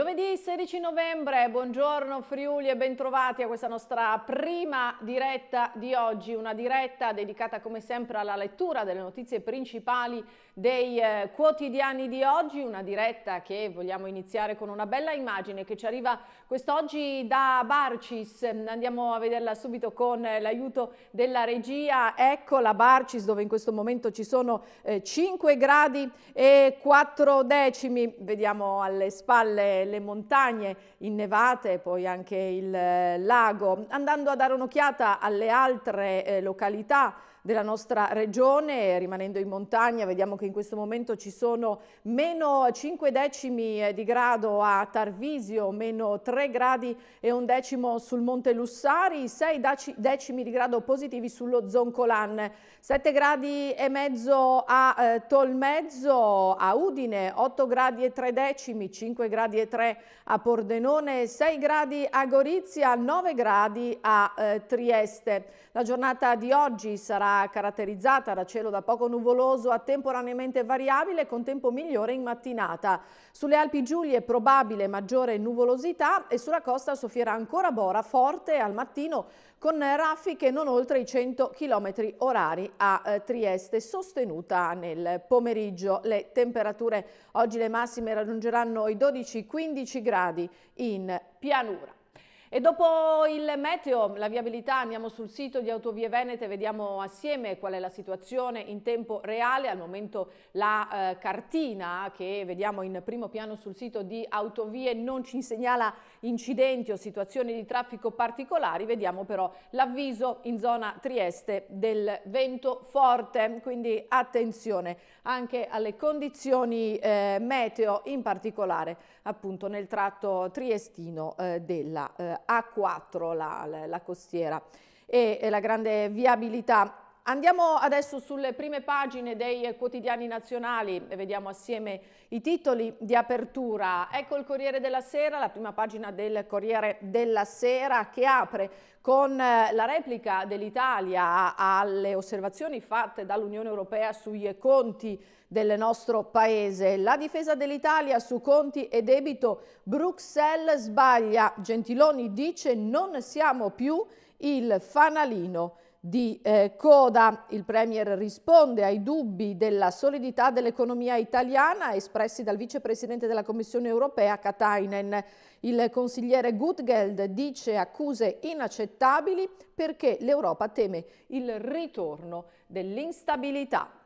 Giovedì 16 novembre, buongiorno Friuli e bentrovati a questa nostra prima diretta di oggi, una diretta dedicata come sempre alla lettura delle notizie principali dei eh, quotidiani di oggi, una diretta che vogliamo iniziare con una bella immagine che ci arriva quest'oggi da Barcis, andiamo a vederla subito con eh, l'aiuto della regia, ecco la Barcis dove in questo momento ci sono 5 eh, gradi e 4 decimi, vediamo alle spalle le montagne innevate, poi anche il eh, lago. Andando a dare un'occhiata alle altre eh, località della nostra regione, rimanendo in montagna, vediamo che in questo momento ci sono meno 5 decimi eh, di grado a Tarvisio, meno 3 gradi e un decimo sul Monte Lussari, 6 decimi di grado positivi sullo Zoncolan, 7 gradi e mezzo a eh, Tolmezzo, a Udine, 8 gradi e 3 decimi, 5 gradi e 3 a Pordenone, 6 gradi a Gorizia, 9 gradi a eh, Trieste. La giornata di oggi sarà caratterizzata da cielo da poco nuvoloso a temporaneamente variabile con tempo migliore in mattinata. Sulle Alpi Giulie è probabile maggiore nuvolosità e sulla costa soffierà ancora Bora forte al mattino con raffiche non oltre i 100 km orari a eh, Trieste, sostenuta nel pomeriggio. Le temperature oggi le massime raggiungeranno i 12-15 gradi in pianura. E dopo il meteo, la viabilità, andiamo sul sito di Autovie Venete, vediamo assieme qual è la situazione in tempo reale. Al momento la eh, cartina che vediamo in primo piano sul sito di Autovie non ci segnala incidenti o situazioni di traffico particolari, vediamo però l'avviso in zona Trieste del vento forte, quindi attenzione anche alle condizioni eh, meteo in particolare appunto nel tratto triestino eh, della eh, A4, la, la, costiera, e, e la grande viabilità Andiamo adesso sulle prime pagine dei quotidiani nazionali e vediamo assieme i titoli di apertura. Ecco il Corriere della Sera, la prima pagina del Corriere della Sera che apre con eh, la replica dell'Italia alle osservazioni fatte dall'Unione Europea sui conti del nostro paese. La difesa dell'Italia su conti e debito, Bruxelles sbaglia, Gentiloni dice non siamo più il fanalino di eh, coda. Il Premier risponde ai dubbi della solidità dell'economia italiana espressi dal vicepresidente della Commissione europea Katainen. Il consigliere Gutgeld dice accuse inaccettabili perché l'Europa teme il ritorno dell'instabilità.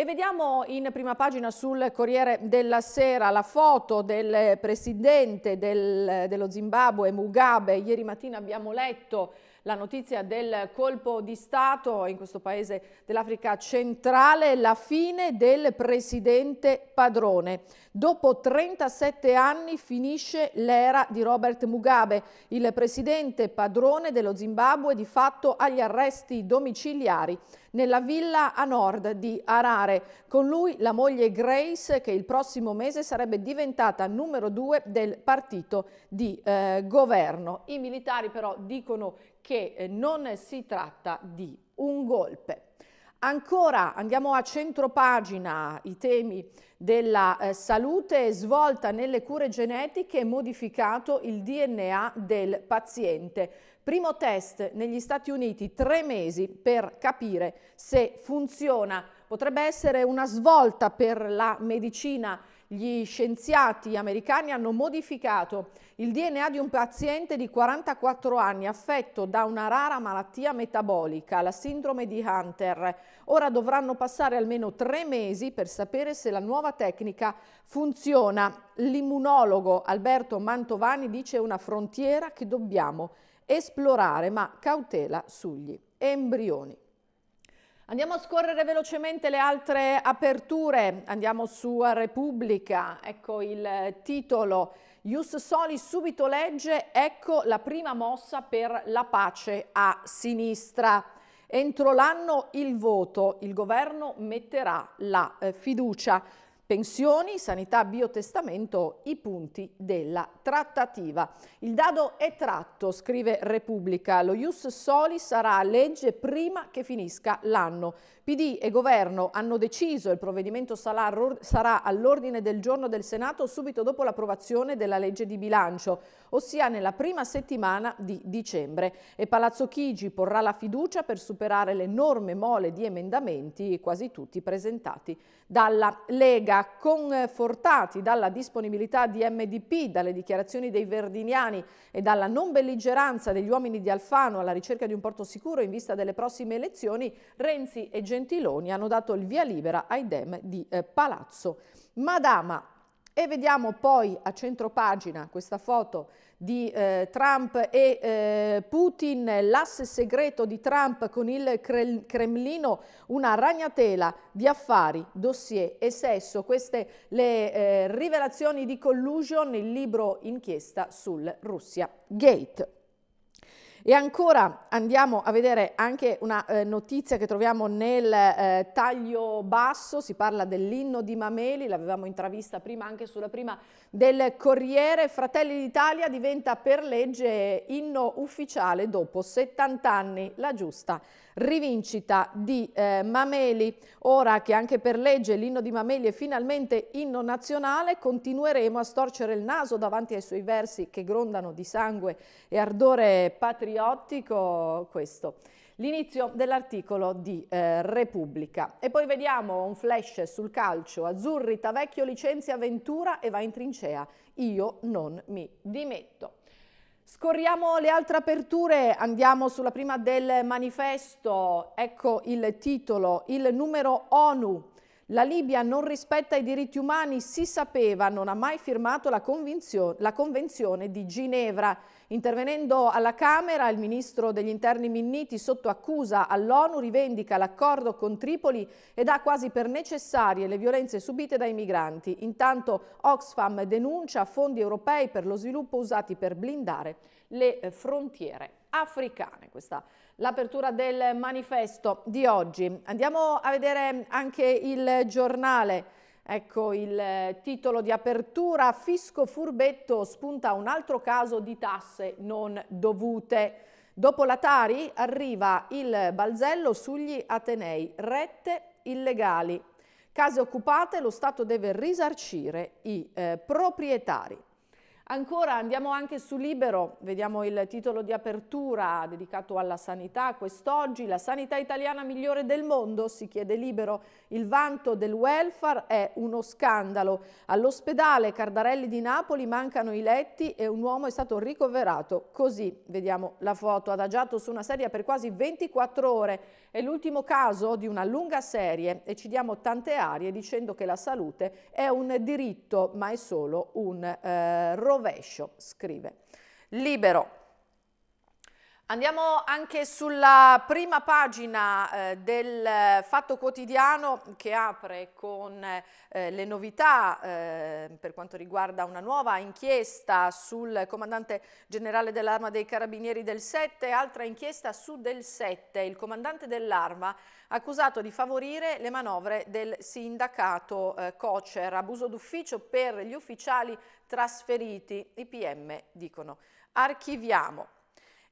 E vediamo in prima pagina sul Corriere della Sera la foto del presidente del, dello Zimbabwe, Mugabe. Ieri mattina abbiamo letto la notizia del colpo di Stato in questo paese dell'Africa centrale, la fine del presidente padrone. Dopo 37 anni finisce l'era di Robert Mugabe, il presidente padrone dello Zimbabwe di fatto agli arresti domiciliari nella villa a nord di Harare. Con lui la moglie Grace che il prossimo mese sarebbe diventata numero due del partito di eh, governo. I militari però dicono che eh, non si tratta di un golpe. Ancora andiamo a centropagina i temi della eh, salute svolta nelle cure genetiche e modificato il DNA del paziente. Primo test negli Stati Uniti, tre mesi per capire se funziona. Potrebbe essere una svolta per la medicina gli scienziati americani hanno modificato il DNA di un paziente di 44 anni affetto da una rara malattia metabolica, la sindrome di Hunter. Ora dovranno passare almeno tre mesi per sapere se la nuova tecnica funziona. L'immunologo Alberto Mantovani dice una frontiera che dobbiamo esplorare, ma cautela sugli embrioni. Andiamo a scorrere velocemente le altre aperture, andiamo su Repubblica, ecco il titolo Ius Soli subito legge, ecco la prima mossa per la pace a sinistra. Entro l'anno il voto, il governo metterà la eh, fiducia. Pensioni, sanità, biotestamento, i punti della trattativa. Il dado è tratto, scrive Repubblica. Lo Ius Soli sarà legge prima che finisca l'anno. PD e governo hanno deciso, il provvedimento sarà all'ordine del giorno del Senato subito dopo l'approvazione della legge di bilancio, ossia nella prima settimana di dicembre. E Palazzo Chigi porrà la fiducia per superare l'enorme mole di emendamenti, quasi tutti presentati dalla Lega confortati dalla disponibilità di MDP, dalle dichiarazioni dei verdiniani e dalla non belligeranza degli uomini di Alfano alla ricerca di un porto sicuro in vista delle prossime elezioni, Renzi e Gentiloni hanno dato il via libera ai dem di eh, Palazzo. Madama, e vediamo poi a centropagina questa foto di eh, Trump e eh, Putin, l'asse segreto di Trump con il Cre Cremlino, una ragnatela di affari, dossier e sesso. Queste le eh, rivelazioni di Collusion, il libro inchiesta sul Russia Gate. E ancora andiamo a vedere anche una eh, notizia che troviamo nel eh, taglio basso, si parla dell'inno di Mameli, l'avevamo intravista prima anche sulla prima del Corriere, Fratelli d'Italia diventa per legge inno ufficiale dopo 70 anni, la giusta rivincita di eh, Mameli. Ora che anche per legge l'inno di Mameli è finalmente inno nazionale, continueremo a storcere il naso davanti ai suoi versi che grondano di sangue e ardore patriottico questo l'inizio dell'articolo di eh, Repubblica. E poi vediamo un flash sul calcio. Azzurri, Tavecchio licenzia Ventura e va in trincea. Io non mi dimetto. Scorriamo le altre aperture, andiamo sulla prima del manifesto, ecco il titolo, il numero ONU la Libia non rispetta i diritti umani, si sapeva, non ha mai firmato la, la, Convenzione di Ginevra. Intervenendo alla Camera, il ministro degli interni Minniti, sotto accusa all'ONU, rivendica l'accordo con Tripoli e dà quasi per necessarie le violenze subite dai migranti. Intanto Oxfam denuncia fondi europei per lo sviluppo usati per blindare le eh, frontiere africane. Questa l'apertura del manifesto di oggi. Andiamo a vedere anche il giornale. Ecco il eh, titolo di apertura, Fisco Furbetto spunta un altro caso di tasse non dovute. Dopo la Tari arriva il balzello sugli Atenei, rette illegali. Case occupate, lo Stato deve risarcire i eh, proprietari. Ancora andiamo anche su Libero, vediamo il titolo di apertura dedicato alla sanità. Quest'oggi la sanità italiana migliore del mondo, si chiede Libero. Il vanto del welfare è uno scandalo. All'ospedale Cardarelli di Napoli mancano i letti e un uomo è stato ricoverato. Così vediamo la foto, adagiato su una sedia per quasi 24 ore. È l'ultimo caso di una lunga serie e ci diamo tante arie dicendo che la salute è un diritto ma è solo un eh, rovescio, scrive. Libero Andiamo anche sulla prima pagina eh, del eh, Fatto Quotidiano che apre con eh, le novità eh, per quanto riguarda una nuova inchiesta sul comandante generale dell'arma dei carabinieri del 7, altra inchiesta su del 7, il comandante dell'arma accusato di favorire le manovre del sindacato eh, Cocer, abuso d'ufficio per gli ufficiali trasferiti, i PM dicono archiviamo.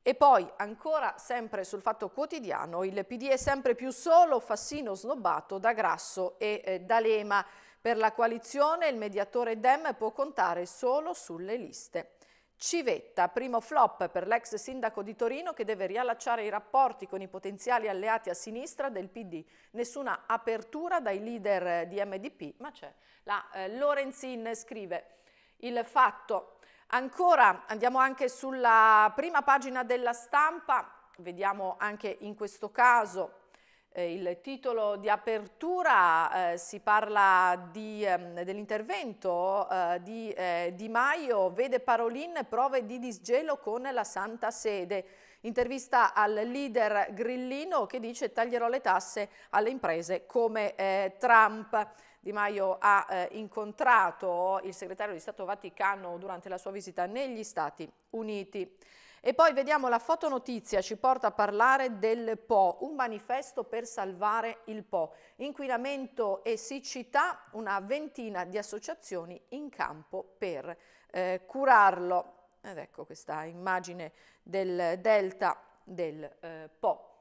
E poi, ancora sempre sul fatto quotidiano, il PD è sempre più solo, Fassino snobbato da Grasso e eh, Lema. Per la coalizione il mediatore Dem può contare solo sulle liste. Civetta, primo flop per l'ex sindaco di Torino che deve riallacciare i rapporti con i potenziali alleati a sinistra del PD. Nessuna apertura dai leader eh, di MDP, ma c'è. La eh, Lorenzin scrive il fatto Ancora andiamo anche sulla prima pagina della stampa, vediamo anche in questo caso eh, il titolo di apertura, eh, si parla ehm, eh, dell'intervento di eh, Di Maio, vede Parolin prove di disgelo con la Santa Sede. Intervista al leader grillino che dice taglierò le tasse alle imprese come eh, Trump. Di Maio ha eh, incontrato il segretario di Stato Vaticano durante la sua visita negli Stati Uniti. E poi vediamo la fotonotizia, ci porta a parlare del Po, un manifesto per salvare il Po. Inquinamento e siccità, una ventina di associazioni in campo per eh, curarlo. Ed ecco questa immagine del delta del eh, Po.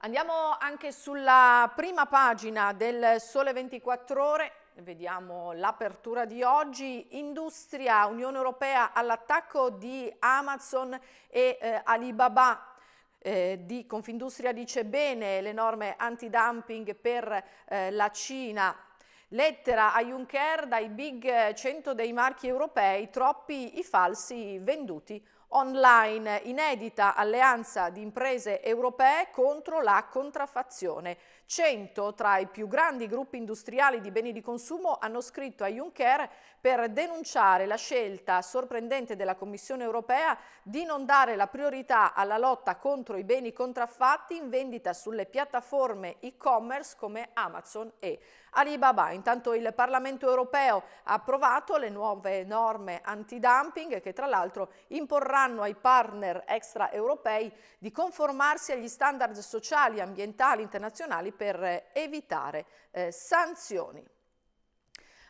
Andiamo anche sulla prima pagina del Sole 24 Ore, vediamo l'apertura di oggi, Industria, Unione Europea all'attacco di Amazon e eh, Alibaba. Eh, di Confindustria dice bene le norme antidumping per eh, la Cina. Lettera a Juncker dai big 100 eh, dei marchi europei, troppi i falsi venduti online inedita alleanza di imprese europee contro la contraffazione. 100 tra i più grandi gruppi industriali di beni di consumo hanno scritto a Juncker per denunciare la scelta sorprendente della Commissione europea di non dare la priorità alla lotta contro i beni contraffatti in vendita sulle piattaforme e-commerce come Amazon e Alibaba. Intanto il Parlamento europeo ha approvato le nuove norme antidumping che tra l'altro imporranno ai partner extraeuropei di conformarsi agli standard sociali e ambientali internazionali per eh, evitare eh, sanzioni.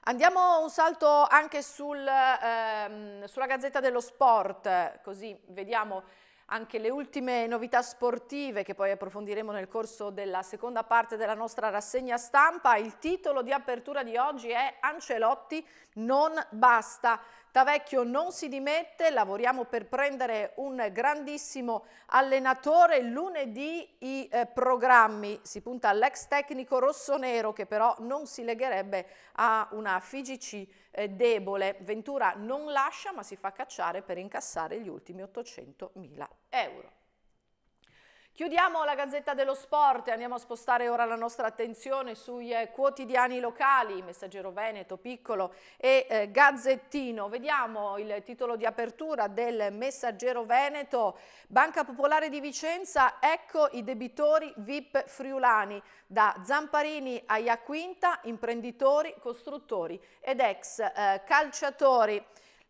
Andiamo un salto anche sul, ehm, sulla Gazzetta dello Sport, così vediamo anche le ultime novità sportive che poi approfondiremo nel corso della seconda parte della nostra rassegna stampa. Il titolo di apertura di oggi è Ancelotti non basta. Tavecchio non si dimette, lavoriamo per prendere un grandissimo allenatore. Lunedì i eh, programmi, si punta all'ex tecnico rossonero che però non si legherebbe a una FIGC eh, debole. Ventura non lascia ma si fa cacciare per incassare gli ultimi 800 mila euro. Chiudiamo la Gazzetta dello Sport e andiamo a spostare ora la nostra attenzione sui eh, quotidiani locali, Messaggero Veneto, Piccolo e eh, Gazzettino. Vediamo il titolo di apertura del Messaggero Veneto, Banca Popolare di Vicenza, ecco i debitori VIP friulani, da Zamparini a Iaquinta, imprenditori, costruttori ed ex eh, calciatori.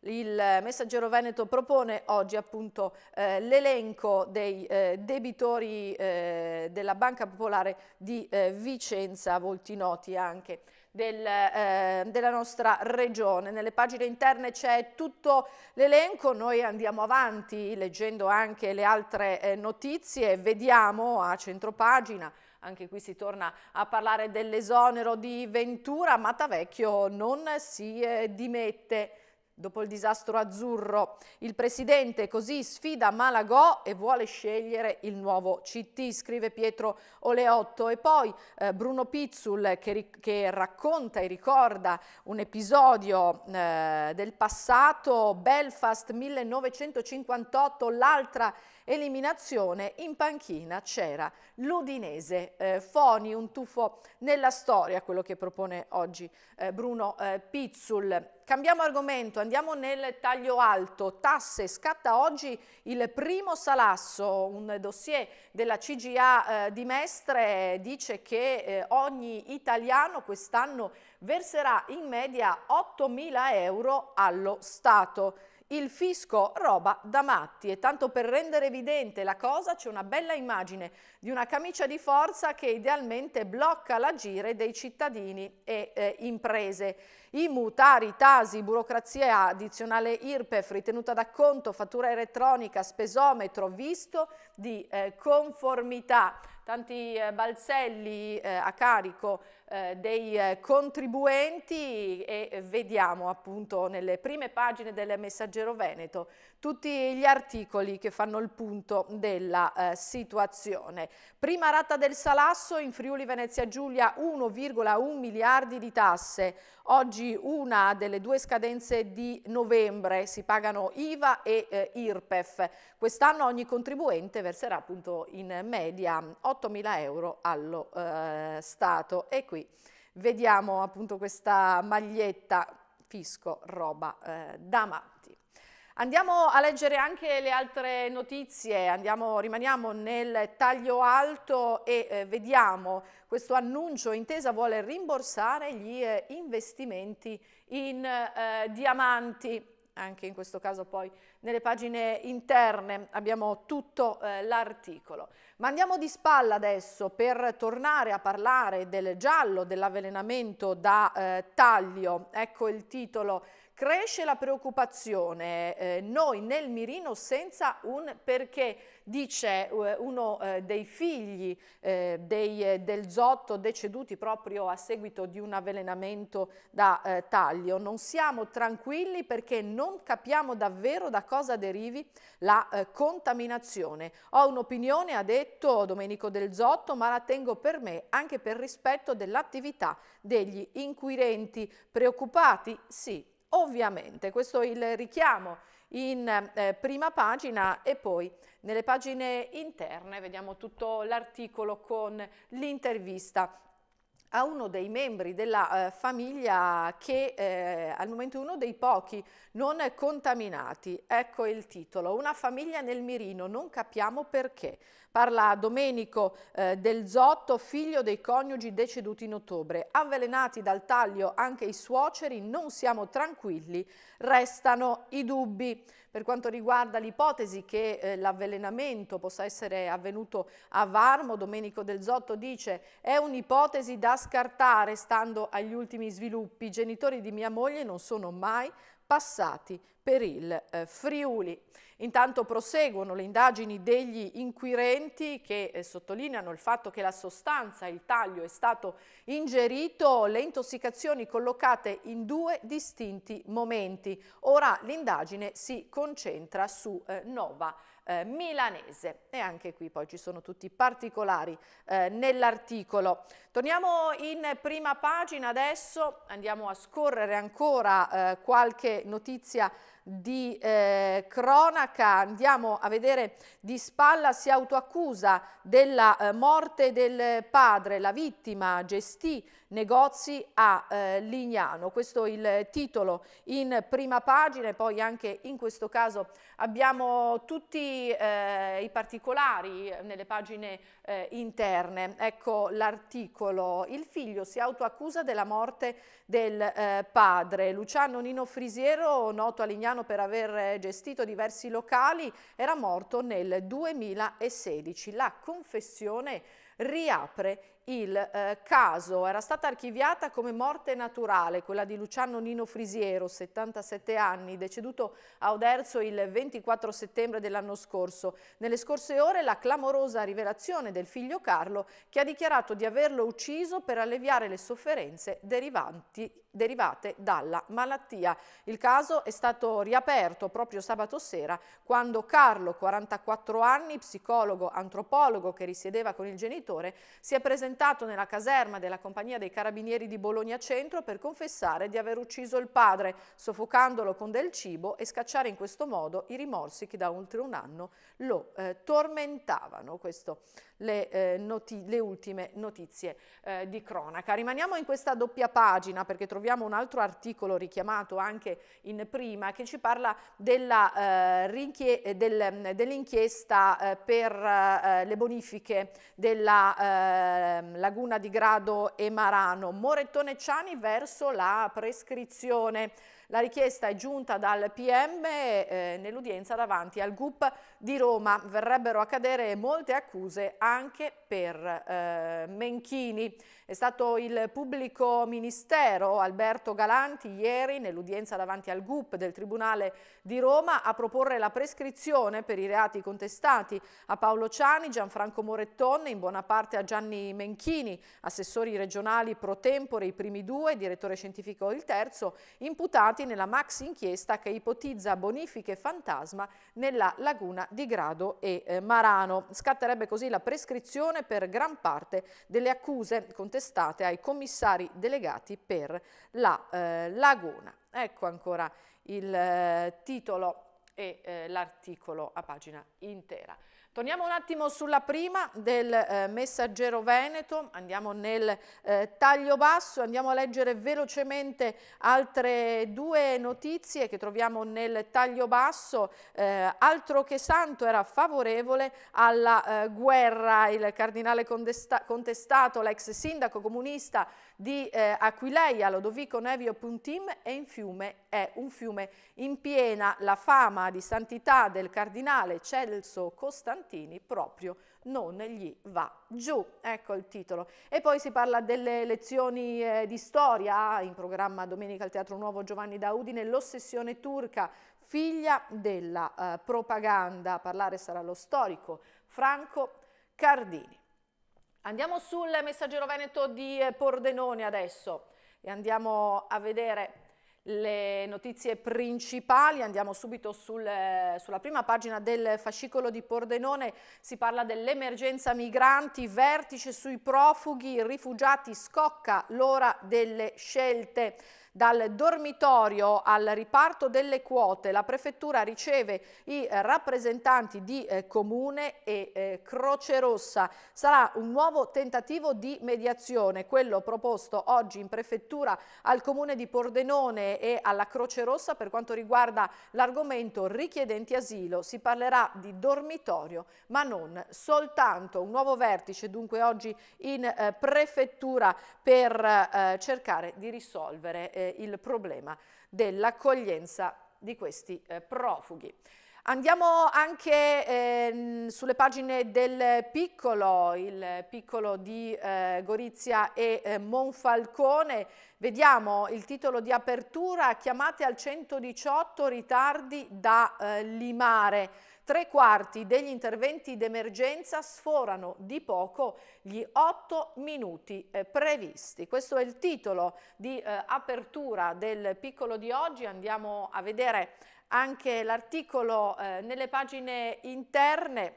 Il messaggero Veneto propone oggi appunto eh, l'elenco dei eh, debitori eh, della Banca Popolare di eh, Vicenza, volti noti anche. Del, eh, della nostra regione. Nelle pagine interne c'è tutto l'elenco, noi andiamo avanti leggendo anche le altre eh, notizie, vediamo a centropagina anche qui si torna a parlare dell'esonero di Ventura, Matavecchio non si eh, dimette. Dopo il disastro azzurro, il presidente così sfida Malagò e vuole scegliere il nuovo CT, scrive Pietro Oleotto. E poi eh, Bruno Pizzul che, che, racconta e ricorda un episodio eh, del passato, Belfast 1958, l'altra eliminazione in panchina c'era l'Udinese. Eh, Foni, un tuffo nella storia, quello che propone oggi eh, Bruno eh, Pizzul. Cambiamo argomento, andiamo nel taglio alto. Tasse, scatta oggi il primo salasso, un dossier della CGA eh, di Mestre eh, dice che eh, ogni italiano quest'anno verserà in media 8.000 euro allo Stato. Il fisco roba da matti e tanto per rendere evidente la cosa c'è una bella immagine di una camicia di forza che idealmente blocca l'agire dei cittadini e eh, imprese. IMU, Tari, Tasi, burocrazia addizionale IRPEF, ritenuta da conto, fattura elettronica, spesometro, visto di eh, conformità tanti eh, balzelli eh, a carico eh, dei eh, contribuenti e eh, vediamo appunto nelle prime pagine del Messaggero Veneto tutti gli articoli che fanno il punto della eh, situazione. Prima rata del salasso in Friuli Venezia Giulia 1,1 miliardi di tasse, oggi oggi una delle due scadenze di novembre, si pagano IVA e eh, IRPEF. Quest'anno ogni contribuente verserà appunto in media 8.000 euro allo eh, Stato. E qui vediamo appunto questa maglietta fisco roba eh, da matti. Andiamo a leggere anche le altre notizie, Andiamo, rimaniamo nel taglio alto e eh, vediamo questo annuncio intesa vuole rimborsare gli eh, investimenti in eh, diamanti anche in questo caso poi nelle pagine interne abbiamo tutto eh, l'articolo. Ma andiamo di spalla adesso per tornare a parlare del giallo dell'avvelenamento da eh, taglio. Ecco il titolo. Cresce la preoccupazione, eh, noi nel mirino senza un perché dice eh, uno eh, dei figli eh, dei, del Zotto deceduti proprio a seguito di un avvelenamento da taglio, non siamo tranquilli perché non capiamo davvero da cosa derivi la contaminazione. Ho un'opinione, ha detto Domenico del Zotto, ma la tengo per me anche per rispetto dell'attività degli inquirenti preoccupati. Sì, ovviamente, questo è il richiamo in eh, prima pagina e poi nelle pagine interne vediamo tutto l'articolo con l'intervista a uno dei membri della eh, famiglia che eh, al momento è uno dei pochi non contaminati. Ecco il titolo, Una famiglia nel mirino, non capiamo perché. Parla Domenico eh, del Zotto, figlio dei coniugi deceduti in ottobre. Avvelenati dal taglio anche i suoceri, non siamo tranquilli, restano i dubbi per quanto riguarda l'ipotesi che eh, l'avvelenamento possa essere avvenuto a Varmo, Domenico Del Zotto dice è un'ipotesi da scartare stando agli ultimi sviluppi. I genitori di mia moglie non sono mai passati per il eh, Friuli. Intanto proseguono le indagini degli inquirenti che eh, sottolineano il fatto che la sostanza, il taglio è stato ingerito, le intossicazioni collocate in due distinti momenti. Ora l'indagine si concentra su eh, Nova eh, milanese. E anche qui poi ci sono tutti i particolari eh, nell'articolo. Torniamo in prima pagina adesso, andiamo a scorrere ancora eh, qualche notizia di eh, cronaca, andiamo a vedere di spalla si autoaccusa della eh, morte del padre, la vittima gestì negozi a eh, Lignano. Questo è il titolo in prima pagina e poi anche in questo caso abbiamo tutti eh, i particolari nelle pagine eh, interne. Ecco l'articolo, il figlio si autoaccusa della morte del eh, padre. Luciano Nino Frisiero, noto a Lignano italiano per aver eh, gestito diversi locali, era morto nel 2016. La confessione riapre il eh, caso era stata archiviata come morte naturale, quella di Luciano Nino Frisiero, 77 anni, deceduto a Oderzo il 24 settembre dell'anno scorso. Nelle scorse ore la clamorosa rivelazione del figlio Carlo che ha dichiarato di averlo ucciso per alleviare le sofferenze derivate dalla malattia. Il caso è stato riaperto proprio sabato sera quando Carlo, 44 anni, psicologo antropologo che risiedeva con il genitore, si è presentato presentato nella caserma della compagnia dei carabinieri di Bologna Centro per confessare di aver ucciso il padre, soffocandolo con del cibo e scacciare in questo modo i rimorsi che da oltre un anno lo eh, tormentavano. Questo le, eh, noti- le ultime notizie eh, di cronaca. Rimaniamo in questa doppia pagina perché troviamo un altro articolo richiamato anche in prima che ci parla della, eh, rinchie- eh, del, dell'inchiesta eh, per le bonifiche della ehm, laguna di Grado e Marano. Morettone Ciani verso la prescrizione. La richiesta è giunta dal PM eh, nell'udienza davanti al GUP di Roma. Verrebbero a cadere molte accuse anche per eh, Menchini. È stato il pubblico ministero Alberto Galanti ieri nell'udienza davanti al GUP del Tribunale di Roma a proporre la prescrizione per i reati contestati a Paolo Ciani, Gianfranco Moretton, in buona parte a Gianni Menchini, assessori regionali pro tempore i primi due, direttore scientifico il terzo, imputati nella max inchiesta che ipotizza bonifiche fantasma nella laguna di Grado e eh, Marano. Scatterebbe così la prescrizione per gran parte delle accuse contestate contestate ai commissari delegati per la eh, laguna. Ecco ancora il eh, titolo e eh, l'articolo a pagina intera. Torniamo un attimo sulla prima del eh, Messaggero Veneto, andiamo nel eh, taglio basso, andiamo a leggere velocemente altre due notizie che troviamo nel taglio basso. Eh, altro che Santo era favorevole alla eh, guerra, il cardinale contestato, l'ex sindaco comunista di eh, Aquileia, Lodovico Nevio Puntim è, in fiume, è un fiume in piena la fama di santità del cardinale Celso Costantini proprio non gli va giù. Ecco il titolo. E poi si parla delle lezioni eh, di storia, in programma domenica al Teatro Nuovo Giovanni da Udine, l'ossessione turca, figlia della eh, propaganda. A parlare sarà lo storico Franco Cardini. Andiamo sul messaggero veneto di eh, Pordenone adesso e andiamo a vedere le notizie principali, andiamo subito sul, eh, sulla prima pagina del fascicolo di Pordenone, si parla dell'emergenza migranti, vertice sui profughi, rifugiati, scocca l'ora delle scelte. Dal dormitorio al riparto delle quote la prefettura riceve i eh, rappresentanti di eh, Comune e eh, Croce Rossa. Sarà un nuovo tentativo di mediazione, quello proposto oggi in prefettura al Comune di Pordenone e alla Croce Rossa per quanto riguarda l'argomento richiedenti asilo. Si parlerà di dormitorio ma non soltanto. Un nuovo vertice dunque oggi in eh, prefettura per eh, cercare di risolvere eh, eh, il problema dell'accoglienza di questi eh, profughi. Andiamo anche eh, sulle pagine del piccolo, il piccolo di eh, Gorizia e eh, Monfalcone. Vediamo il titolo di apertura, chiamate al 118 ritardi da eh, limare. Tre quarti degli interventi d'emergenza sforano di poco gli otto minuti eh, previsti. Questo è il titolo di eh, apertura del piccolo di oggi. Andiamo a vedere anche l'articolo eh, nelle pagine interne.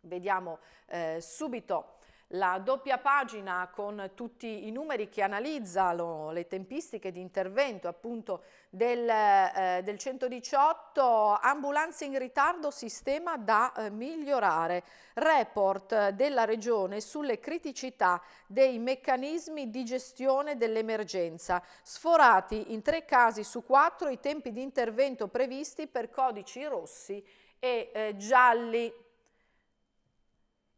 Vediamo eh, subito la doppia pagina con tutti i numeri che analizzano le tempistiche di intervento appunto del, eh, del 118, ambulanze in ritardo, sistema da eh, migliorare, report della Regione sulle criticità dei meccanismi di gestione dell'emergenza, sforati in tre casi su quattro i tempi di intervento previsti per codici rossi e eh, gialli.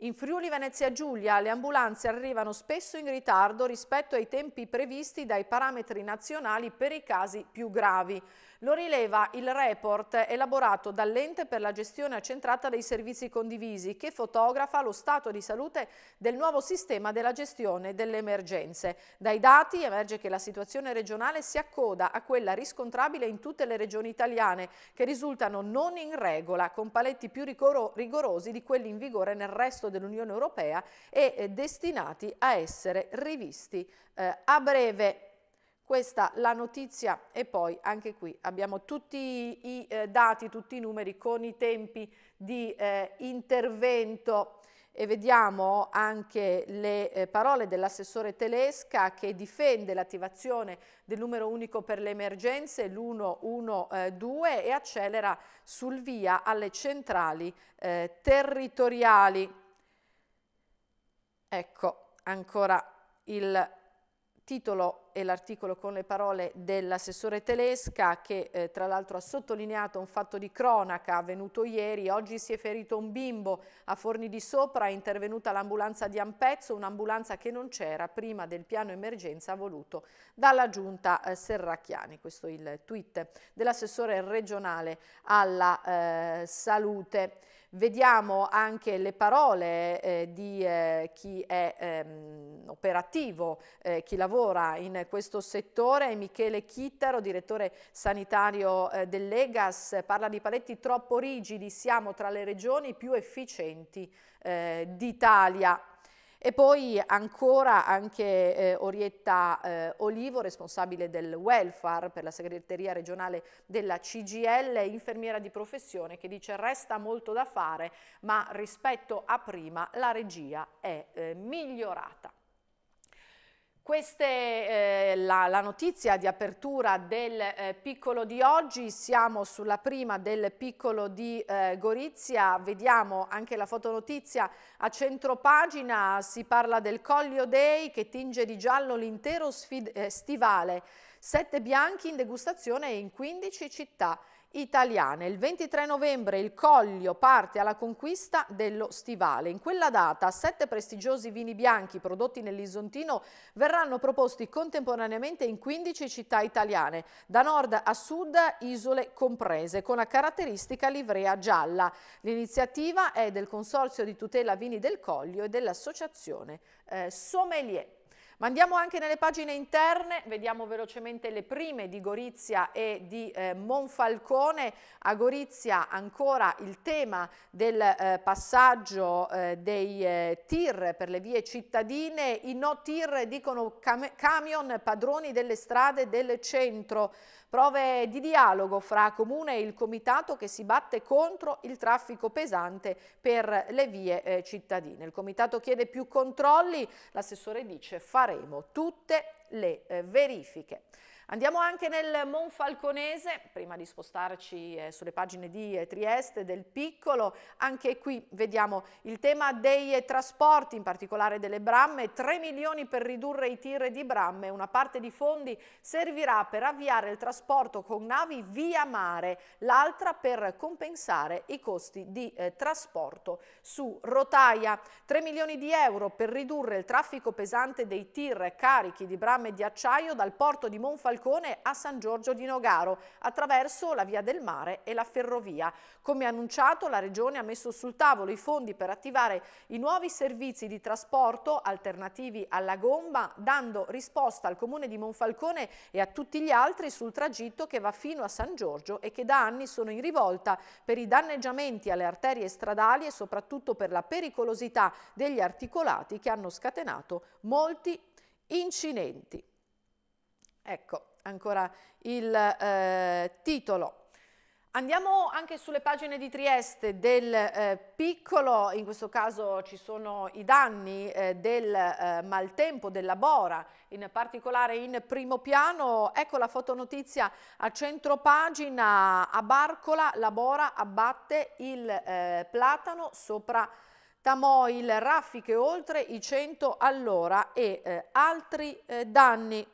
In Friuli Venezia Giulia le ambulanze arrivano spesso in ritardo rispetto ai tempi previsti dai parametri nazionali per i casi più gravi. Lo rileva il report elaborato dall'ente per la gestione accentrata dei servizi condivisi che fotografa lo stato di salute del nuovo sistema della gestione delle emergenze. Dai dati emerge che la situazione regionale si accoda a quella riscontrabile in tutte le regioni italiane che risultano non in regola con paletti più rigorosi di quelli in vigore nel resto dell'Unione Europea e eh, destinati a essere rivisti eh, a breve. Questa la notizia e poi anche qui abbiamo tutti i eh, dati, tutti i numeri con i tempi di eh, intervento e vediamo anche le eh, parole dell'assessore Telesca che difende l'attivazione del numero unico per le emergenze, l'112, eh, e accelera sul via alle centrali eh, territoriali. Ecco, ancora il titolo e l'articolo con le parole dell'assessore Telesca che eh, tra l'altro ha sottolineato un fatto di cronaca avvenuto ieri, oggi si è ferito un bimbo a Forni di Sopra, è intervenuta l'ambulanza di Ampezzo, un'ambulanza che non c'era prima del piano emergenza voluto dalla giunta eh, Serracchiani, questo è il tweet dell'assessore regionale alla eh, salute. Vediamo anche le parole eh, di eh, chi è ehm, operativo, eh, chi lavora in questo settore. Michele Chittaro, direttore sanitario eh, dell'Egas, parla di paletti troppo rigidi, siamo tra le regioni più efficienti eh, d'Italia. E poi ancora anche eh, Orietta eh, Olivo, responsabile del welfare per la segreteria regionale della CGL, infermiera di professione, che dice resta molto da fare, ma rispetto a prima la regia è eh, migliorata. Queste, eh, la, la, notizia di apertura del eh, piccolo di oggi, siamo sulla prima del piccolo di eh, Gorizia, vediamo anche la fotonotizia a centro pagina, si parla del Collio Day che tinge di giallo l'intero eh, stivale, sette bianchi in degustazione in 15 città italiane. Il 23 novembre il Collio parte alla conquista dello Stivale. In quella data sette prestigiosi vini bianchi prodotti nell'Isontino verranno proposti contemporaneamente in 15 città italiane, da nord a sud, isole comprese, con la caratteristica livrea gialla. L'iniziativa è del Consorzio di tutela vini del Collio e dell'Associazione eh, Sommelier. Ma andiamo anche nelle pagine interne, vediamo velocemente le prime di Gorizia e di eh, Monfalcone. A Gorizia ancora il tema del eh, passaggio eh, dei eh, tir per le vie cittadine. I no tir dicono cam camion padroni delle strade del centro. Prove di dialogo fra Comune e il Comitato che si batte contro il traffico pesante per le vie eh, cittadine. Il Comitato chiede più controlli, l'assessore dice faremo tutte le eh, verifiche. Andiamo anche nel Monfalconese, prima di spostarci eh, sulle pagine di eh, Trieste, del Piccolo, anche qui vediamo il tema dei trasporti, in particolare delle bramme, 3 milioni per ridurre i tir di bramme, una parte di fondi servirà per avviare il trasporto con navi via mare, l'altra per compensare i costi di eh, trasporto su rotaia. 3 milioni di euro per ridurre il traffico pesante dei tir carichi di bramme di acciaio dal porto di Monfalconese Falcone a San Giorgio di Nogaro attraverso la via del mare e la ferrovia. Come annunciato la Regione ha messo sul tavolo i fondi per attivare i nuovi servizi di trasporto alternativi alla gomma dando risposta al Comune di Monfalcone e a tutti gli altri sul tragitto che va fino a San Giorgio e che da anni sono in rivolta per i danneggiamenti alle arterie stradali e soprattutto per la pericolosità degli articolati che hanno scatenato molti incidenti. Ecco, ancora il eh, titolo. Andiamo anche sulle pagine di Trieste del eh, piccolo, in questo caso ci sono i danni eh, del eh, maltempo, della bora, in particolare in primo piano. Ecco la fotonotizia a centro pagina, a Barcola la bora abbatte il eh, platano sopra Tamoil, raffiche oltre i 100 all'ora e eh, altri eh, danni.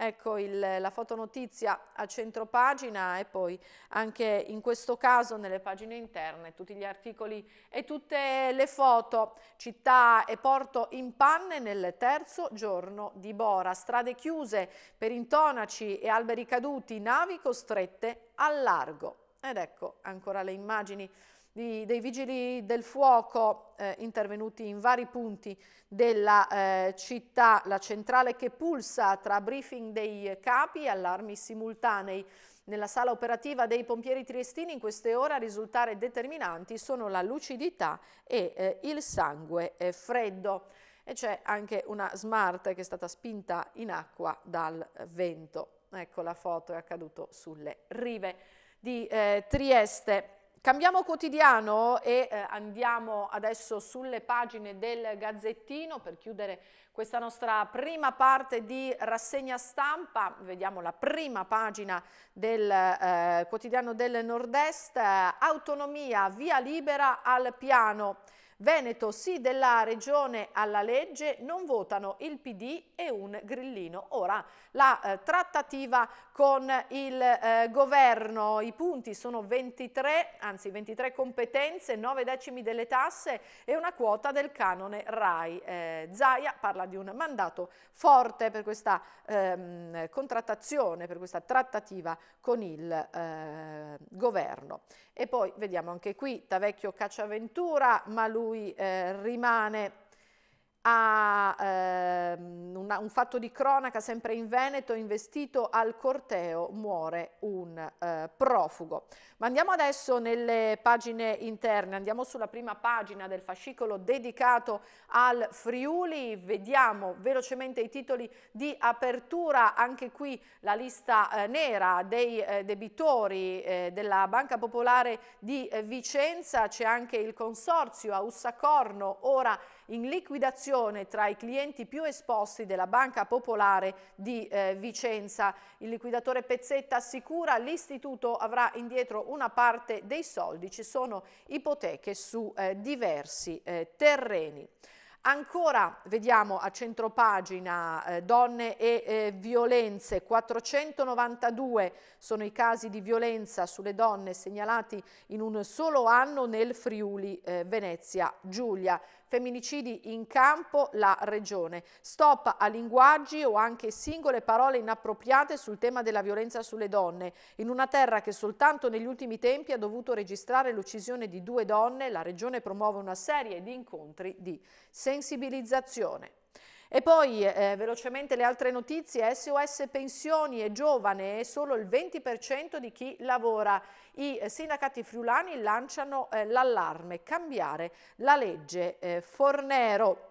Ecco il, la fotonotizia a centro pagina e poi anche in questo caso nelle pagine interne tutti gli articoli e tutte le foto. Città e porto in panne nel terzo giorno di Bora, strade chiuse per intonaci e alberi caduti, navi costrette al largo. Ed ecco ancora le immagini di, dei vigili del fuoco eh, intervenuti in vari punti della eh, città, la centrale che pulsa tra briefing dei capi, e allarmi simultanei. Nella sala operativa dei pompieri triestini in queste ore a risultare determinanti sono la lucidità e eh, il sangue eh, freddo. E c'è anche una smart che è stata spinta in acqua dal vento. Ecco la foto, è accaduto sulle rive di eh, Trieste. Cambiamo quotidiano e eh, andiamo adesso sulle pagine del Gazzettino per chiudere questa nostra prima parte di rassegna stampa. Vediamo la prima pagina del eh, quotidiano del Nord-Est. Autonomia, via libera al piano. Veneto sì della regione alla legge, non votano il PD e un grillino. Ora la eh, trattativa con il eh, governo, i punti sono 23, anzi 23 competenze, 9 decimi delle tasse e una quota del canone RAI. Eh, Zaia parla di un mandato forte per questa ehm, contrattazione, per questa trattativa con il eh, governo. E poi vediamo anche qui Tavecchio Cacciaventura, Malù lui eh, rimane a ehm, una, un fatto di cronaca sempre in Veneto, investito al corteo, muore un eh, profugo. Ma andiamo adesso nelle pagine interne, andiamo sulla prima pagina del fascicolo dedicato al Friuli, vediamo velocemente i titoli di apertura, anche qui la lista eh, nera dei eh, debitori eh, della Banca Popolare di eh, Vicenza, c'è anche il consorzio a Ussacorno, ora in liquidazione tra i clienti più esposti della Banca Popolare di eh, Vicenza. Il liquidatore Pezzetta assicura l'istituto avrà indietro una parte dei soldi, ci sono ipoteche su eh, diversi eh, terreni. Ancora vediamo a centropagina eh, donne e eh, violenze, 492 sono i casi di violenza sulle donne segnalati in un solo anno nel Friuli eh, Venezia Giulia femminicidi in campo la Regione, stop a linguaggi o anche singole parole inappropriate sul tema della violenza sulle donne, in una terra che soltanto negli ultimi tempi ha dovuto registrare l'uccisione di due donne, la Regione promuove una serie di incontri di sensibilizzazione. E poi eh, velocemente le altre notizie, SOS Pensioni e giovane è solo il 20% di chi lavora. I eh, sindacati friulani lanciano eh, l'allarme, cambiare la legge eh, Fornero.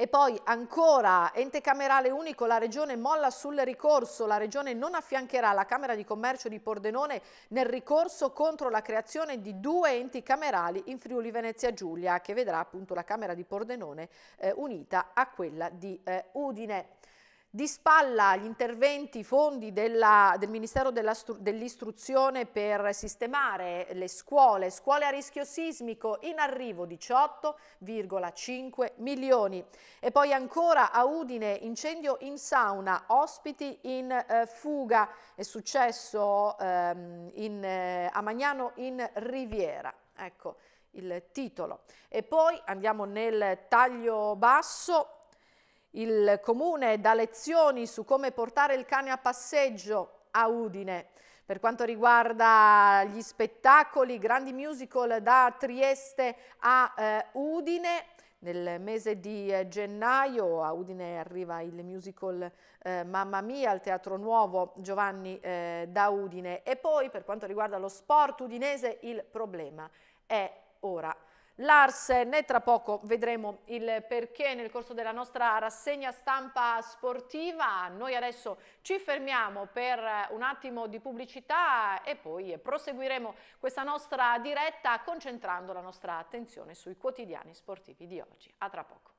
E poi ancora, ente camerale unico, la Regione molla sul ricorso, la Regione non affiancherà la Camera di Commercio di Pordenone nel ricorso contro la creazione di due enti camerali in Friuli Venezia Giulia, che vedrà appunto la Camera di Pordenone eh, unita a quella di eh, Udine di spalla gli interventi, i fondi della, del Ministero dell'Istruzione per sistemare le scuole, scuole a rischio sismico in arrivo 18,5 milioni. E poi ancora a Udine incendio in sauna, ospiti in eh, fuga, è successo ehm, in, eh, a Magnano in Riviera. Ecco il titolo. E poi andiamo nel taglio basso il comune dà lezioni su come portare il cane a passeggio a Udine. Per quanto riguarda gli spettacoli, grandi musical da Trieste a eh, Udine, nel mese di eh, gennaio a Udine arriva il musical eh, Mamma Mia al Teatro Nuovo Giovanni eh, da Udine e poi per quanto riguarda lo sport udinese il problema è ora Larsen e tra poco vedremo il perché nel corso della nostra rassegna stampa sportiva. Noi adesso ci fermiamo per un attimo di pubblicità e poi proseguiremo questa nostra diretta concentrando la nostra attenzione sui quotidiani sportivi di oggi. A tra poco.